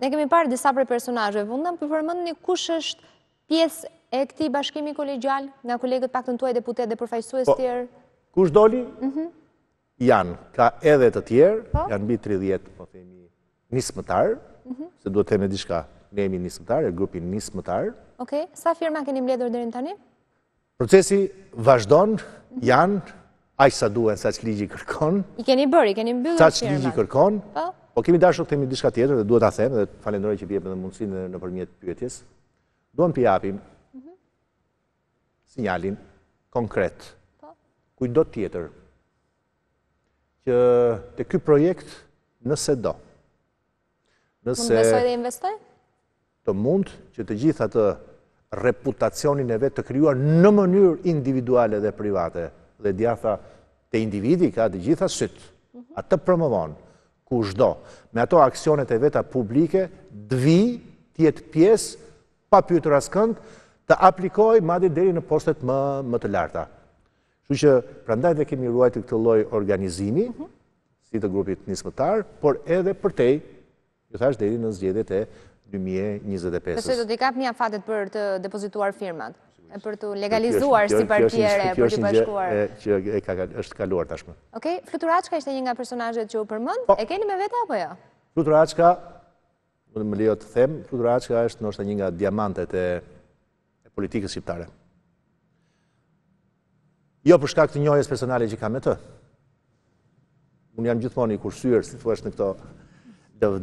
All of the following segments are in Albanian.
Ne kemi parë disa për personajve, vëndëm përpërmënd një kush është pjesë e këti bashkimi kolegjal nga kolegët pak të në tuaj deputet dhe përfajsu e po, tjerë? Kush doli? Mhm. Janë, ka edhe të tjerë, po. janë bi 30, po temi nismëtarë, mhm. se duhet të teme dishka ne jemi nismëtarë, e grupin nismëtarë. Ok, sa firma keni mbledur dhe rinë tani? Procesi vazhdonë, mhm. janë, aq sa duhet, sa që ligji kërkonë. I keni bërë, i keni mbëllur firma. Sa që ligji kërkonë, po. Po kemi dashur të themi diçka tjetër dhe duhet ta them dhe falenderoj që vjen edhe mundësinë në nëpërmjet pyetjes. Duam të japim mm -hmm. sinjalin konkret. Po. Kujdo tjetër që te ky projekt nëse do. Nëse do të investoj? Të mund që të gjithë atë reputacionin e vetë të kryuar në mënyrë individuale dhe private dhe djatha të individi ka të gjitha syt. mm -hmm. atë të promovonë ku shdo. Me ato aksionet e veta publike, dvi tjetë piesë, pa pjëtë raskënd, të aplikoj madhe deri në postet më të larta. Që që prandaj dhe kemi ruajt të këtë loj organizimi, si të grupit nismëtar, por edhe përtej, që thash deri në zgjedit e 2025. Përse do t'i kap një afatet për të depozituar firmat? për të legalizuar si partijere, për të bashkuar. Që është kaluar tashme. Okej, Fluturaçka ishte një nga personajët që u përmënd, po. e keni me veta apo jo? Fluturaçka, më leo të them, Fluturaçka është nështë një nga diamantet e politikës shqiptare. Jo përshka këtë njojës personale që kam e të. Unë jam gjithmoni kursyër, si thuesht në këto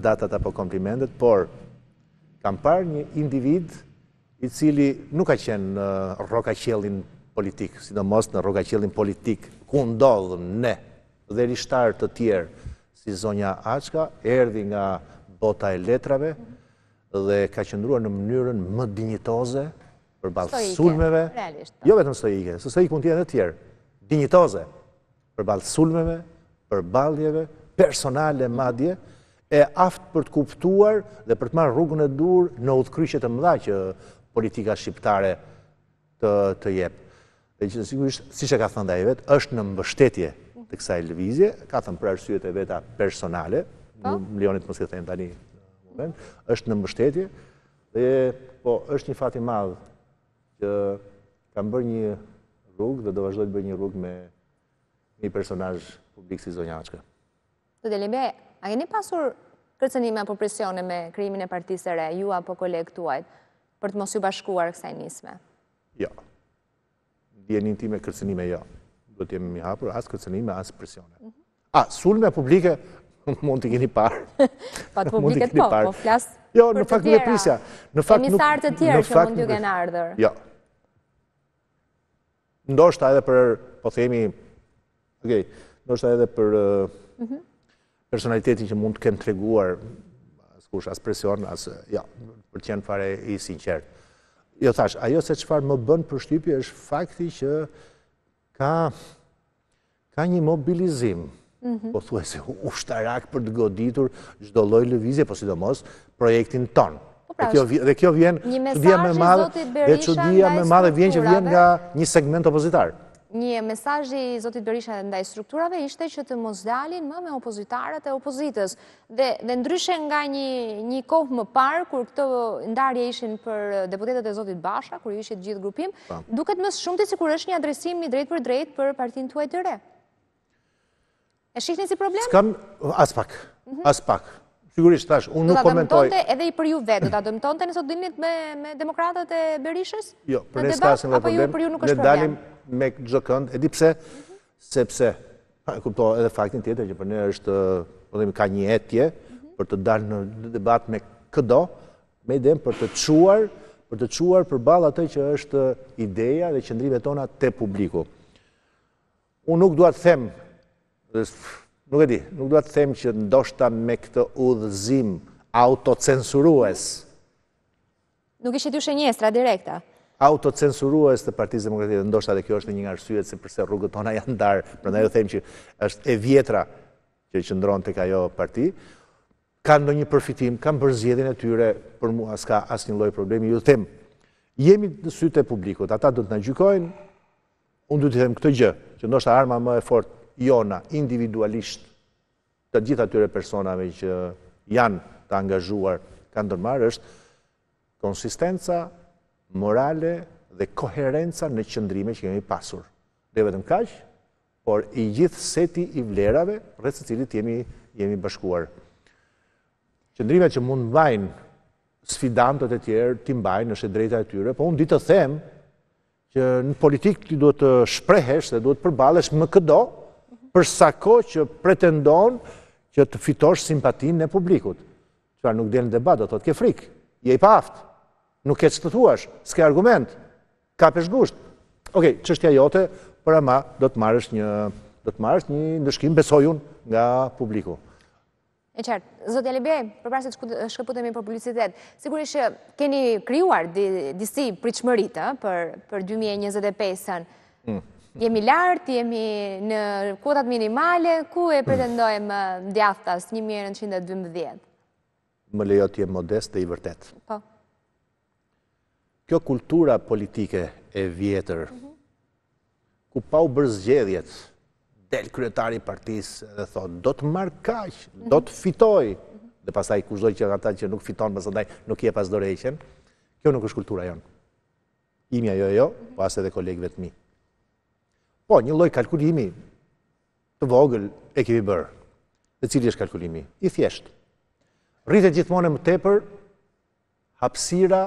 datat apo komplimentet, por kam parë një individë i cili nuk ka qenë në uh, roka qelin politik, sidomos në roka politik, ku ndodhën ne dhe rishtarë të tjerë, si zonja Aqka, erdi nga bota e letrave dhe ka qëndruar në mënyrën më dinjitoze për balë sulmeve, po. jo vetëm stojike, së stojik mund tjene dhe tjerë, dinjitoze për balë sulmeve, për baljeve, personale madje, e aftë për të kuptuar dhe për të marë rrugën e dur në udhkryqet e mëdha që politika shqiptare të jepë. Dhe që sigurisht, si që ka thënë dhe e vetë, është në mbështetje të kësaj lëvizje, ka thënë për arsyet e veta personale, po? në milionit mështë të thejmë tani, është në mbështetje, dhe po është një fati madhë që kam bërë një rrugë dhe do vazhdojtë bërë një rrugë me një personaj publik si Zonja Aqka. Delimbe, dhe lebe, a geni pasur kërcenime apo presione me kryimin e partisere, ju apo kolegë për të mos ju bashkuar kësaj nisme? Jo. Vjenin ti me kërcenime, jo. Do t'jemi mi hapur, as kërcenime, as presione. Mhm. A, sulme publike, mund t'i gini parë. Pa t'publiket po, po flasë jo, për të tjera. Jo, në fakt në e prisja. Në fakt nuk... fakt në fakt. të tjera që mund t'i gini ardhër. Jo. Ndo edhe për, po themi, ndo ndoshta edhe për mhm. personalitetin që mund të të treguar as presion, as, ja, për fare i sinqert. Jo thash, ajo se qëfar më bën për shtypje është fakti që ka, ka një mobilizim, mhm. po thuaj se ushtarak për të goditur gjdo loj lëvizje, po sidomos projektin tonë. Po pra, dhe kjo vjen, një mesaj që zotit Berisha nga i strukturave, dhe që dhja me madhe vjen që vjen nga një segment opozitarë një mesajji Zotit Berisha ndaj strukturave ishte që të mos dalin më me opozitarët e opozitës. Dhe ndryshe nga një kohë më parë, kur këto ndarje ishin për deputetet e Zotit Basha, kur ishit gjithë grupim, duket mësë shumë të cikur është një adresimi drejt për drejt për partin të re. E shihni si problem? Skam, as pak, mhm. as pak. Sigurisht tash, unë nuk komentoj... Do të dëmtonte edhe i për ju vetë, do të dëmtonte nësot dinit me demokratët e Berishës? Jo, për ne s'kasin dhe problem, me gjë kënd, e di pse, sepse, e edhe faktin tjetër, që për nërë është, po dhemi, ka një etje, për të dalë në debat me këdo, me idem për të quar, për të quar për balë atë që është ideja dhe qëndrive tona të publiku. Unë nuk duatë them, nuk e di, nuk duatë them që ndoshta me këtë udhëzim autocensurues, Nuk ishë të dyshe direkta autocensuruës të partizë demokratitë, ndoshta dhe kjo është një nga arsyet se përse rrugët tona janë darë, për në e që është e vjetra që që ndronë të kajo parti, kanë në një përfitim, kanë përzjedin e tyre, për mua s'ka as një loj problemi, ju them, jemi në sytë publikut, ata dhëtë në gjykojnë, unë dhëtë dhejmë këtë gjë, që ndoshta arma më e fort, jona, individualisht, të gjithë atyre personave që janë të angazhuar, kanë dërmarë, është konsistenca, morale dhe koherenca në qëndrime që kemi pasur. Dhe vetëm kaq, por i gjithë seti i vlerave rrëtë së cilit jemi, bashkuar. Qëndrime që mund mbajnë sfidantët e tjerë, ti mbajnë është e drejta e tyre, po unë ditë të them që në politikë duhet të shprehesh dhe duhet përbalesh më këdo përsa ko që pretendon që të fitosh simpatin në publikut. Qëra nuk delë në debat, do të të ke frikë, je i pa aftë nuk e cëtëtuash, s'ke argument, ka përshgusht. Okej, okay, qështja jote, për ama do të marrësht një, do të marrësht një ndëshkim besojun nga publiku. E qartë, Zotë Jalibej, për prasit shkëputemi për publicitet, sigurisht që keni kryuar disi pritëshmëritë për, për 2025-ën, mm. Jemi lartë, jemi në kuotat minimale, ku e pretendojmë djathas 1912? Më lejo t'jem modest dhe i vërtet. Po kjo kultura politike e vjetër, ku pa u bërzgjedhjet, zgjedhjet, del kryetari partis dhe thonë, do të marrë kash, do të fitoj, dhe pasaj kushdoj që ata që nuk fiton, pasaj nuk je pas doreqen, kjo nuk është kultura jonë. Imi ajo e jo, po asë edhe kolegëve të mi. Po, një loj kalkulimi të vogël e kemi bërë. Dhe cili është kalkulimi? I thjeshtë. Rritë gjithmonë e më tepër, hapsira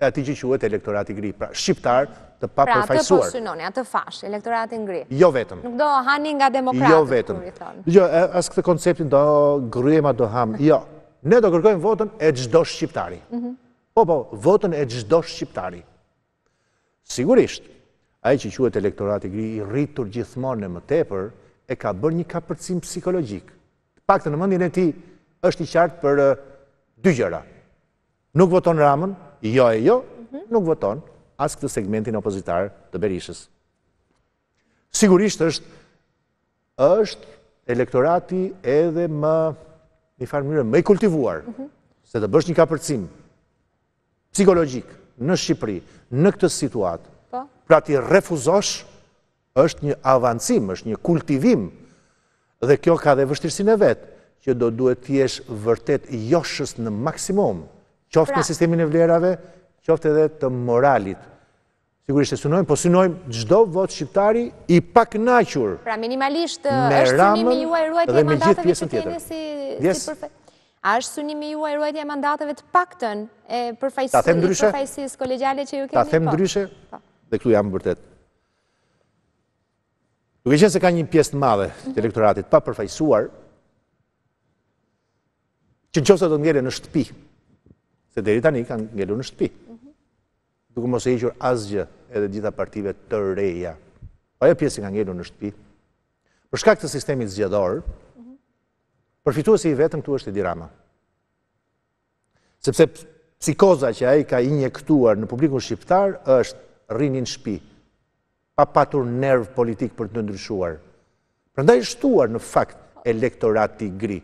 e ati që quhet elektorati gri, pra shqiptar të pa përfajsuar. Pra të po përsynoni, atë fash, elektorati ngri. Jo vetëm. Nuk do hani nga demokratët, jo vetëm. Jo, asë këtë konceptin do gryema do ham, jo. Ne do kërkojmë votën e gjdo shqiptari. Mhm. Po, po, votën e gjdo shqiptari. Sigurisht, aji që quhet elektorati gri i rritur gjithmonë në më tepër, e ka bërë një kapërcim psikologjik. Pak të në mëndin e ti, është i qartë për dy gjëra. Nuk voton Ramën, jo e jo, nuk voton asë këtë segmentin opozitar të Berishës. Sigurisht është, është elektorati edhe më, një farë mire, më i kultivuar, se të bësh një kapërcim psikologjik në Shqipëri, në këtë situatë, po. pra ti refuzosh, është një avancim, është një kultivim, dhe kjo ka dhe vështirësin e vetë, që do duhet t'jesh vërtet joshës në maksimum, qoftë në pra- sistemin e vlerave, qoftë edhe të moralit. Sigurisht e synojmë, po synojmë gjdo votë shqiptari i pak nachur. Pra minimalisht është synimi juaj ruajtje mandatëve që keni si përfet? A është synimi juaj ruajtje mandatëve të pak tënë e përfajsis kolegjale që ju keni Ta them po. ndryshe, po. dhe këtu jam bërtet. Duke qenë se ka një pjesë të madhe të mhm. elektoratit pa përfajsuar, që në qosë të të ngjere në shtëpi, se deri tani kanë ngellu në shtëpi. Dukë mos e iqër asgjë edhe gjitha partive të reja. Pa jo pjesë kanë ngellu në shtëpi. Për shkak të sistemi të zgjadorë, përfitu e si i vetëm këtu është i dirama. Sepse psikoza që a i ka injektuar në publikun shqiptar është rrinin shpi, pa patur nervë politikë për të ndryshuar. Përndaj shtuar në fakt elektorati gri.